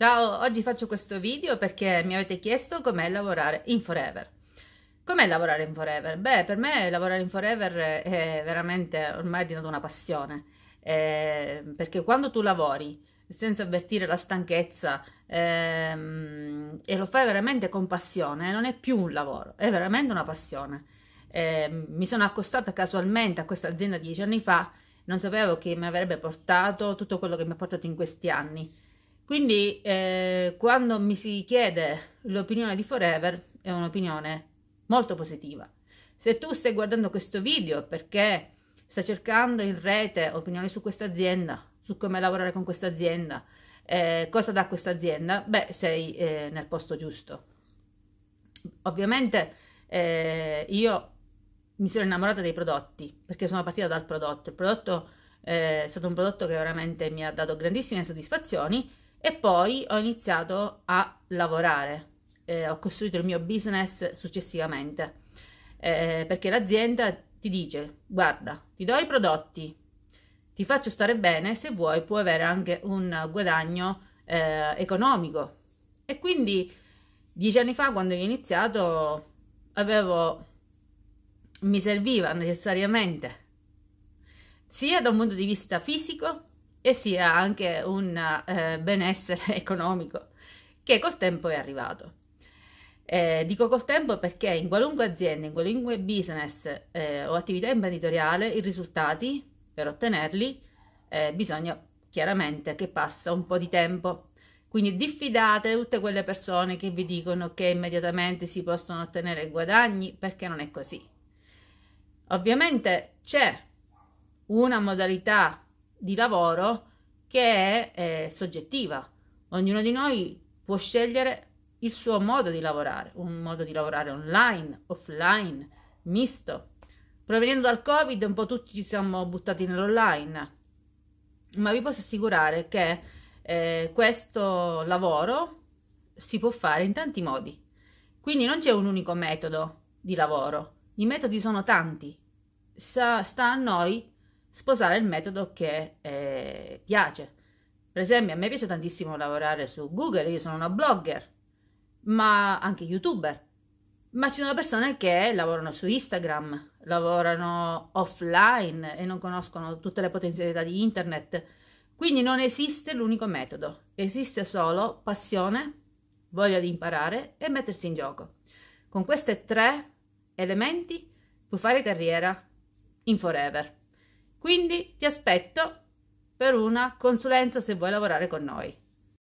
Ciao, oggi faccio questo video perché mi avete chiesto com'è lavorare in Forever. Com'è lavorare in Forever? Beh, per me lavorare in Forever è veramente ormai è diventata una passione, eh, perché quando tu lavori senza avvertire la stanchezza ehm, e lo fai veramente con passione, non è più un lavoro, è veramente una passione. Eh, mi sono accostata casualmente a questa azienda dieci anni fa, non sapevo che mi avrebbe portato tutto quello che mi ha portato in questi anni quindi eh, quando mi si chiede l'opinione di Forever è un'opinione molto positiva. Se tu stai guardando questo video perché stai cercando in rete opinioni su questa azienda, su come lavorare con questa azienda, eh, cosa dà questa azienda, beh sei eh, nel posto giusto. Ovviamente eh, io mi sono innamorata dei prodotti perché sono partita dal prodotto. Il prodotto eh, è stato un prodotto che veramente mi ha dato grandissime soddisfazioni e poi ho iniziato a lavorare. Eh, ho costruito il mio business successivamente eh, perché l'azienda ti dice guarda ti do i prodotti ti faccio stare bene se vuoi puoi avere anche un guadagno eh, economico e quindi dieci anni fa quando ho iniziato avevo mi serviva necessariamente sia da un punto di vista fisico e sia anche un eh, benessere economico che col tempo è arrivato. Eh, dico col tempo perché in qualunque azienda, in qualunque business eh, o attività imprenditoriale, i risultati per ottenerli eh, bisogna chiaramente che passa un po' di tempo. Quindi diffidate tutte quelle persone che vi dicono che immediatamente si possono ottenere guadagni perché non è così. Ovviamente c'è una modalità di lavoro che è eh, soggettiva. Ognuno di noi può scegliere il suo modo di lavorare, un modo di lavorare online, offline, misto. Provenendo dal Covid un po' tutti ci siamo buttati nell'online, ma vi posso assicurare che eh, questo lavoro si può fare in tanti modi. Quindi non c'è un unico metodo di lavoro, i metodi sono tanti. Sa, sta a noi sposare il metodo che eh, piace. Per esempio, a me piace tantissimo lavorare su Google, io sono una blogger, ma anche youtuber. Ma ci sono persone che lavorano su Instagram, lavorano offline e non conoscono tutte le potenzialità di internet. Quindi non esiste l'unico metodo, esiste solo passione, voglia di imparare e mettersi in gioco. Con questi tre elementi puoi fare carriera in forever. Quindi ti aspetto per una consulenza se vuoi lavorare con noi.